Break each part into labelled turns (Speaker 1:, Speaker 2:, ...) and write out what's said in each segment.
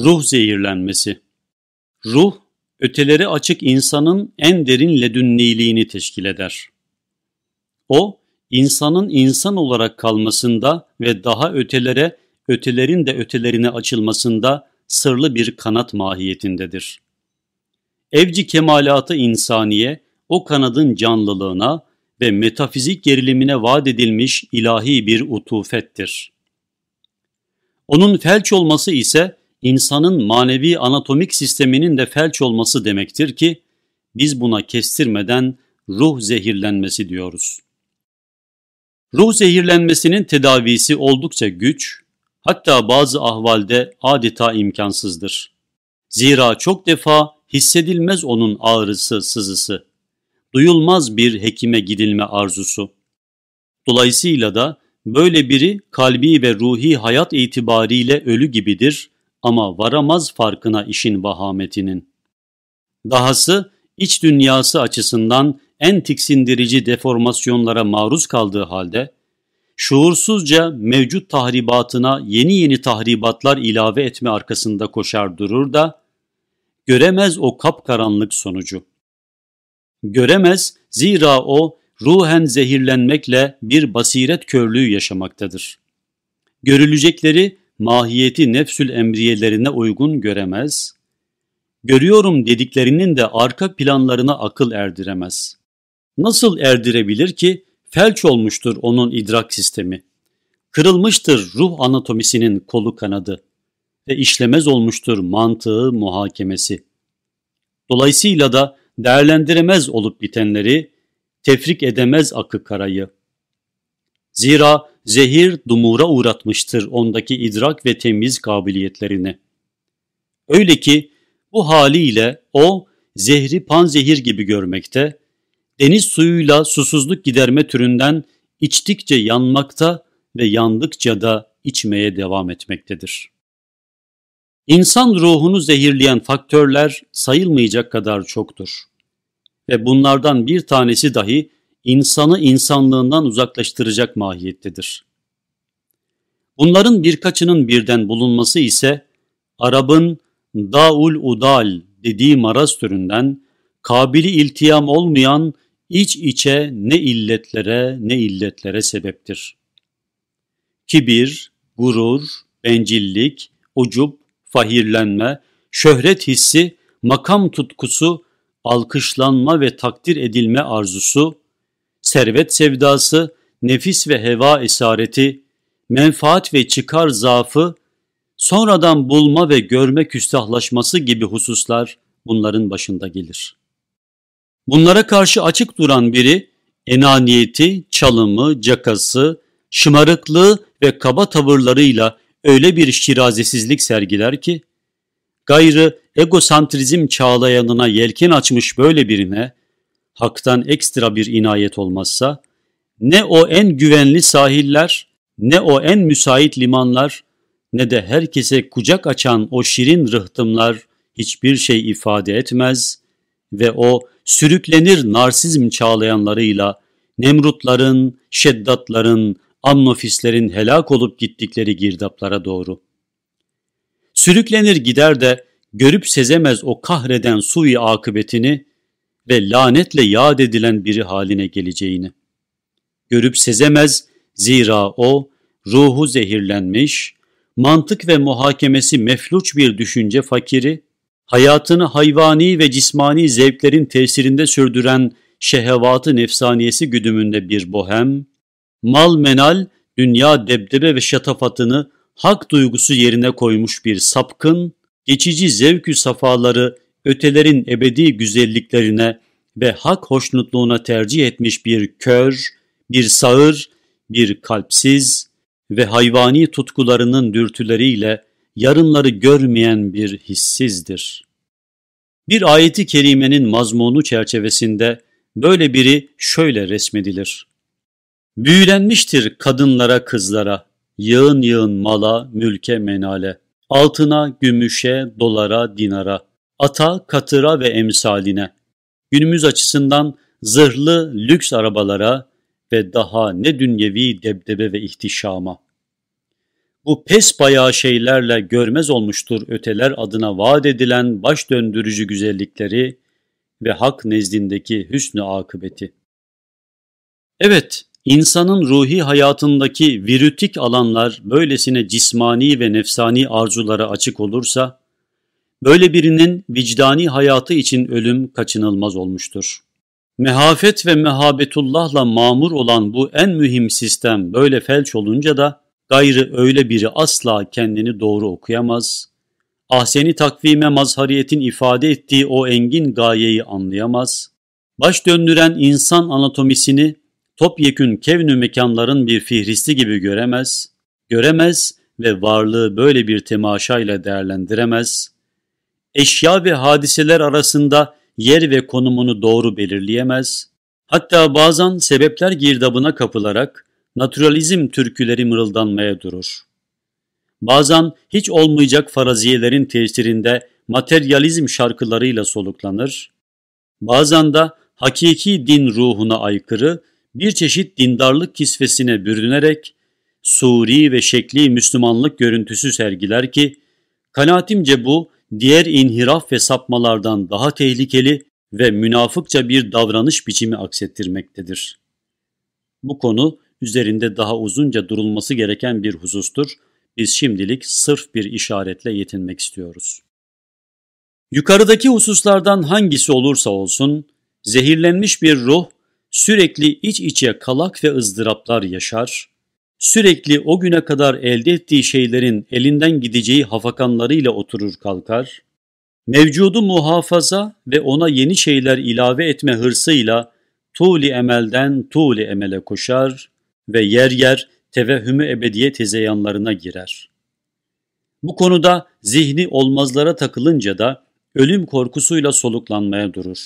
Speaker 1: Ruh zehirlenmesi. Ruh, öteleri açık insanın en derin ledünniliğini teşkil eder. O, insanın insan olarak kalmasında ve daha ötelere, ötelerin de ötelerine açılmasında sırlı bir kanat mahiyetindedir. Evci kemalatı insaniye, o kanadın canlılığına ve metafizik gerilimine vaat edilmiş ilahi bir utufettir. Onun felç olması ise, insanın manevi anatomik sisteminin de felç olması demektir ki biz buna kestirmeden ruh zehirlenmesi diyoruz. Ruh zehirlenmesinin tedavisi oldukça güç, hatta bazı ahvalde adeta imkansızdır. Zira çok defa hissedilmez onun ağrısı, sızısı. Duyulmaz bir hekime gidilme arzusu. Dolayısıyla da böyle biri kalbi ve ruhi hayat itibariyle ölü gibidir ama varamaz farkına işin vahametinin. Dahası iç dünyası açısından en tiksindirici deformasyonlara maruz kaldığı halde, şuursuzca mevcut tahribatına yeni yeni tahribatlar ilave etme arkasında koşar durur da, göremez o kapkaranlık sonucu. Göremez zira o ruhen zehirlenmekle bir basiret körlüğü yaşamaktadır. Görülecekleri mahiyeti nefsül emriyelerine uygun göremez, görüyorum dediklerinin de arka planlarına akıl erdiremez. Nasıl erdirebilir ki felç olmuştur onun idrak sistemi. Kırılmıştır ruh anatomisinin kolu kanadı ve işlemez olmuştur mantığı muhakemesi. Dolayısıyla da değerlendiremez olup bitenleri, tefrik edemez akı karayı.'' Zira zehir dumura uğratmıştır ondaki idrak ve temiz kabiliyetlerini. Öyle ki bu haliyle o zehri panzehir gibi görmekte, deniz suyuyla susuzluk giderme türünden içtikçe yanmakta ve yandıkça da içmeye devam etmektedir. İnsan ruhunu zehirleyen faktörler sayılmayacak kadar çoktur. Ve bunlardan bir tanesi dahi insanı insanlığından uzaklaştıracak mahiyettedir. Bunların birkaçının birden bulunması ise Arap'ın daul udal dediği maraz türünden kabili iltiyam olmayan iç içe ne illetlere ne illetlere sebeptir. Kibir, gurur, bencillik, ucub, fahirlenme, şöhret hissi, makam tutkusu, alkışlanma ve takdir edilme arzusu, servet sevdası, nefis ve heva esareti, menfaat ve çıkar zaafı, sonradan bulma ve görme küstahlaşması gibi hususlar bunların başında gelir. Bunlara karşı açık duran biri, enaniyeti, çalımı, cakası, şımarıklığı ve kaba tavırlarıyla öyle bir şirazesizlik sergiler ki, gayrı egosantrizm çağlayanına yelken açmış böyle birine, haktan ekstra bir inayet olmazsa ne o en güvenli sahiller, ne o en müsait limanlar, ne de herkese kucak açan o şirin rıhtımlar hiçbir şey ifade etmez ve o sürüklenir narsizm çağlayanlarıyla Nemrutların, Şeddatların, Amnofislerin helak olup gittikleri girdaplara doğru. Sürüklenir gider de görüp sezemez o kahreden sui akıbetini ve lanetle yad edilen biri haline geleceğini. Görüp sezemez zira o ruhu zehirlenmiş, mantık ve muhakemesi mefluç bir düşünce fakiri, hayatını hayvani ve cismani zevklerin tesirinde sürdüren şehevatı nefsaniyesi güdümünde bir bohem, mal menal, dünya debdebe ve şatafatını hak duygusu yerine koymuş bir sapkın, geçici zevkü safaları ötelerin ebedi güzelliklerine ve hak hoşnutluğuna tercih etmiş bir kör, bir sağır, bir kalpsiz ve hayvani tutkularının dürtüleriyle yarınları görmeyen bir hissizdir. Bir ayeti kerimenin mazmunu çerçevesinde böyle biri şöyle resmedilir. Büyülenmiştir kadınlara kızlara, yığın yığın mala, mülke menale, altına, gümüşe, dolara, dinara.'' ata, katıra ve emsaline, günümüz açısından zırhlı lüks arabalara ve daha ne dünyevi debdebe ve ihtişama. Bu pes bayağı şeylerle görmez olmuştur öteler adına vaat edilen baş döndürücü güzellikleri ve hak nezdindeki hüsnü akıbeti. Evet, insanın ruhi hayatındaki virütik alanlar böylesine cismani ve nefsani arzulara açık olursa, Böyle birinin vicdani hayatı için ölüm kaçınılmaz olmuştur. Mehafet ve mehabetullahla mamur olan bu en mühim sistem böyle felç olunca da gayrı öyle biri asla kendini doğru okuyamaz, ahseni takvime mazhariyetin ifade ettiği o engin gayeyi anlayamaz, baş döndüren insan anatomisini topyekün kevnü mekanların bir fihristi gibi göremez, göremez ve varlığı böyle bir temaşayla değerlendiremez, eşya ve hadiseler arasında yer ve konumunu doğru belirleyemez, hatta bazen sebepler girdabına kapılarak naturalizm türküleri mırıldanmaya durur. Bazen hiç olmayacak faraziyelerin tesirinde materyalizm şarkılarıyla soluklanır, bazen de hakiki din ruhuna aykırı bir çeşit dindarlık kisvesine bürünerek suri ve şekli Müslümanlık görüntüsü sergiler ki kanaatimce bu diğer inhiraf ve sapmalardan daha tehlikeli ve münafıkça bir davranış biçimi aksettirmektedir. Bu konu üzerinde daha uzunca durulması gereken bir husustur. Biz şimdilik sırf bir işaretle yetinmek istiyoruz. Yukarıdaki hususlardan hangisi olursa olsun, zehirlenmiş bir ruh sürekli iç içe kalak ve ızdıraplar yaşar, sürekli o güne kadar elde ettiği şeylerin elinden gideceği hafakanlarıyla oturur kalkar, mevcudu muhafaza ve ona yeni şeyler ilave etme hırsıyla tuğli emelden tuğli emele koşar ve yer yer tevehhümü ebediye tezeyanlarına girer. Bu konuda zihni olmazlara takılınca da ölüm korkusuyla soluklanmaya durur.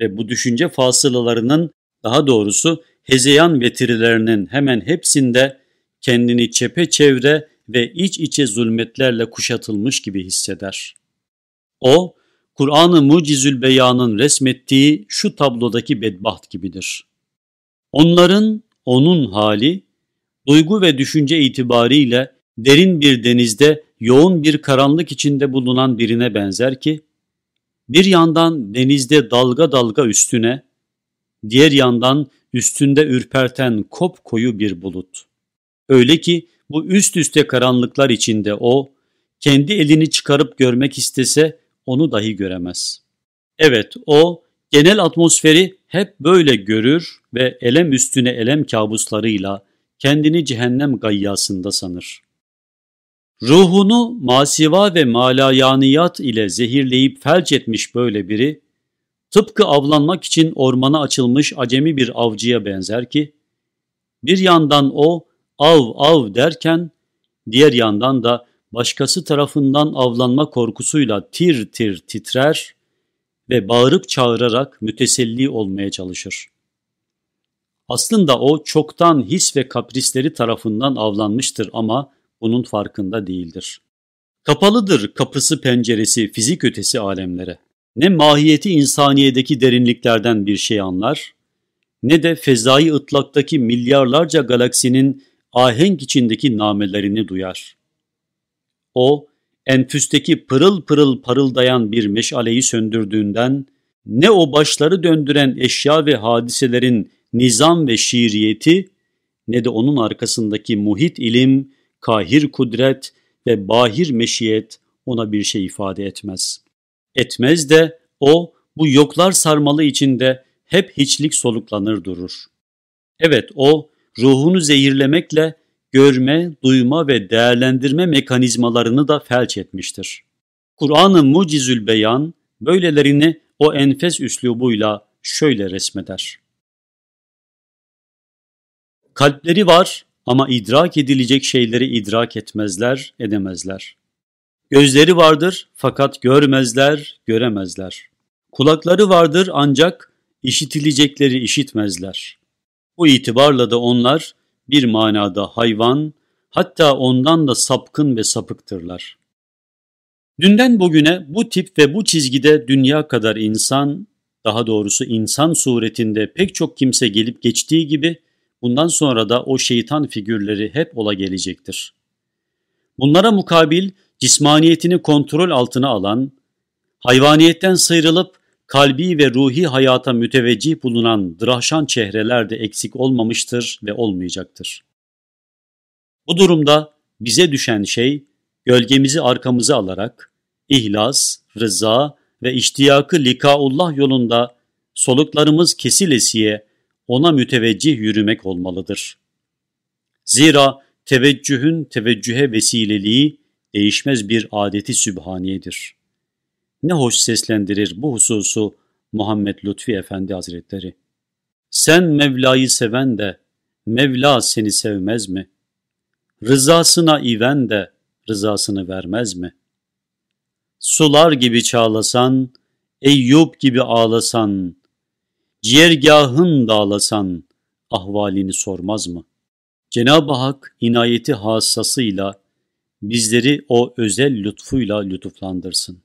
Speaker 1: Ve bu düşünce fasılalarının daha doğrusu hezeyan getirilerinin hemen hepsinde kendini çepeçevre ve iç içe zulmetlerle kuşatılmış gibi hisseder. O, Kur'an-ı Mucizül Beyan'ın resmettiği şu tablodaki bedbaht gibidir. Onların, onun hali, duygu ve düşünce itibariyle derin bir denizde yoğun bir karanlık içinde bulunan birine benzer ki, bir yandan denizde dalga dalga üstüne, diğer yandan üstünde ürperten kopkoyu bir bulut. Öyle ki bu üst üste karanlıklar içinde o, kendi elini çıkarıp görmek istese onu dahi göremez. Evet o, genel atmosferi hep böyle görür ve elem üstüne elem kabuslarıyla kendini cehennem gayyasında sanır. Ruhunu masiva ve malayaniyat ile zehirleyip felç etmiş böyle biri, Tıpkı avlanmak için ormana açılmış acemi bir avcıya benzer ki, bir yandan o av av derken, diğer yandan da başkası tarafından avlanma korkusuyla tir tir titrer ve bağırıp çağırarak müteselli olmaya çalışır. Aslında o çoktan his ve kaprisleri tarafından avlanmıştır ama bunun farkında değildir. Kapalıdır kapısı penceresi fizik ötesi alemlere.'' ne mahiyeti insaniyedeki derinliklerden bir şey anlar, ne de fezai ıtlaktaki milyarlarca galaksinin ahenk içindeki namelerini duyar. O, enfüsteki pırıl pırıl parıldayan bir meşaleyi söndürdüğünden, ne o başları döndüren eşya ve hadiselerin nizam ve şiiriyeti, ne de onun arkasındaki muhit ilim, kahir kudret ve bahir meşiyet ona bir şey ifade etmez.'' etmez de o bu yoklar sarmalı içinde hep hiçlik soluklanır durur. Evet o ruhunu zehirlemekle görme, duyma ve değerlendirme mekanizmalarını da felç etmiştir. Kur'an-ı Mucizül Beyan böylelerini o enfes üslubuyla şöyle resmeder. Kalpleri var ama idrak edilecek şeyleri idrak etmezler, edemezler. Gözleri vardır fakat görmezler, göremezler. Kulakları vardır ancak işitilecekleri işitmezler. Bu itibarla da onlar bir manada hayvan, hatta ondan da sapkın ve sapıktırlar. Dünden bugüne bu tip ve bu çizgide dünya kadar insan, daha doğrusu insan suretinde pek çok kimse gelip geçtiği gibi bundan sonra da o şeytan figürleri hep ola gelecektir. Bunlara mukabil cismaniyetini kontrol altına alan, hayvaniyetten sıyrılıp kalbi ve ruhi hayata müteveccih bulunan drahşan çehreler de eksik olmamıştır ve olmayacaktır. Bu durumda bize düşen şey gölgemizi arkamıza alarak ihlas, rıza ve iştiyakı likaullah yolunda soluklarımız kesilesiye ona müteveccih yürümek olmalıdır. Zira teveccühün teveccühe vesileliği değişmez bir adeti sübhaniyedir. Ne hoş seslendirir bu hususu Muhammed Lütfi Efendi Hazretleri. Sen Mevla'yı seven de, Mevla seni sevmez mi? Rızasına iven de, rızasını vermez mi? Sular gibi çağlasan, Eyyub gibi ağlasan, ciğergahın dağlasan, ahvalini sormaz mı? Cenab-ı Hak inayeti hassasıyla bizleri o özel lütfuyla lütuflandırsın.